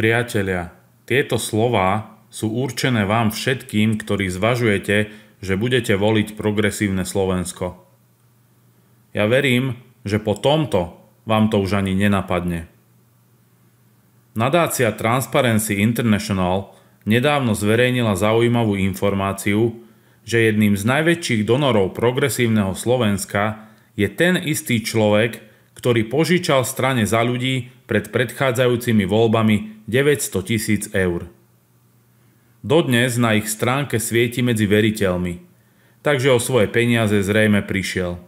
Priatelia, tieto slová sú určené vám všetkým, ktorí zvažujete, že budete voliť progresívne Slovensko. Ja verím, že po tomto vám to už ani nenapadne. Nadácia Transparency International nedávno zverejnila zaujímavú informáciu, že jedným z najväčších donorov progresívneho Slovenska je ten istý človek, ktorý požičal strane za ľudí pred predchádzajúcimi voľbami 900 tisíc eur. Dodnes na ich stránke svieti medzi veriteľmi, takže o svoje peniaze zrejme prišiel.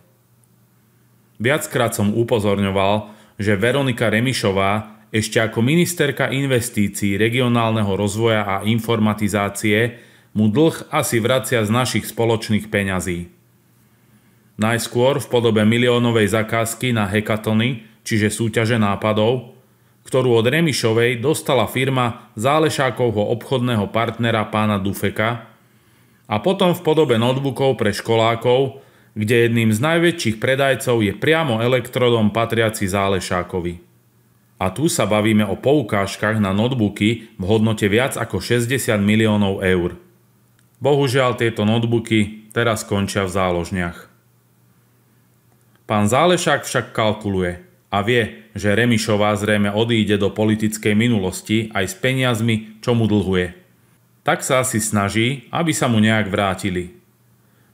Viackrát som upozorňoval, že Veronika Remišová ešte ako ministerka investícií, regionálneho rozvoja a informatizácie mu dlh asi vracia z našich spoločných peňazí. Najskôr v podobe miliónovej zakázky na hekatony, čiže súťaže nápadov, ktorú od Remišovej dostala firma Zálešákovho obchodného partnera pána Dufeka a potom v podobe notebookov pre školákov, kde jedným z najväčších predajcov je priamo elektrodom patriaci Zálešákovi. A tu sa bavíme o poukážkach na notebooky v hodnote viac ako 60 miliónov eur. Bohužiaľ tieto notebooky teraz končia v záložniach. Pán Zálešák však kalkuluje a vie, že Remišová zrejme odíde do politickej minulosti aj s peniazmi, čo mu dlhuje. Tak sa asi snaží, aby sa mu nejak vrátili.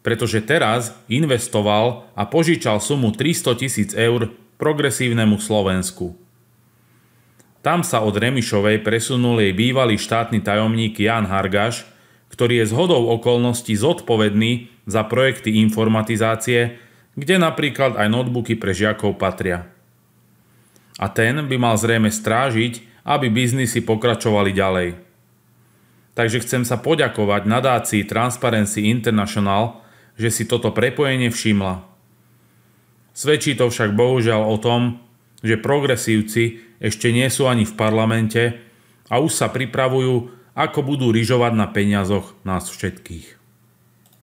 Pretože teraz investoval a požičal sumu 300 tisíc eur progresívnemu Slovensku. Tam sa od Remišovej presunul jej bývalý štátny tajomník Jan Hargaš, ktorý je zhodou okolností zodpovedný za projekty informatizácie kde napríklad aj notebooky pre žiakov patria. A ten by mal zrejme strážiť, aby biznisy pokračovali ďalej. Takže chcem sa poďakovať nadácii Transparency International, že si toto prepojenie všimla. Svedčí to však bohužiaľ o tom, že progresívci ešte nie sú ani v parlamente a už sa pripravujú, ako budú ryžovať na peniazoch nás všetkých.